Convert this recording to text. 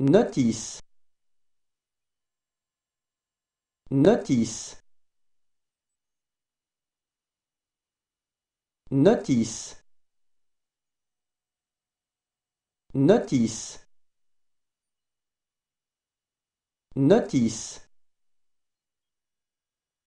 notice notice notice notice notice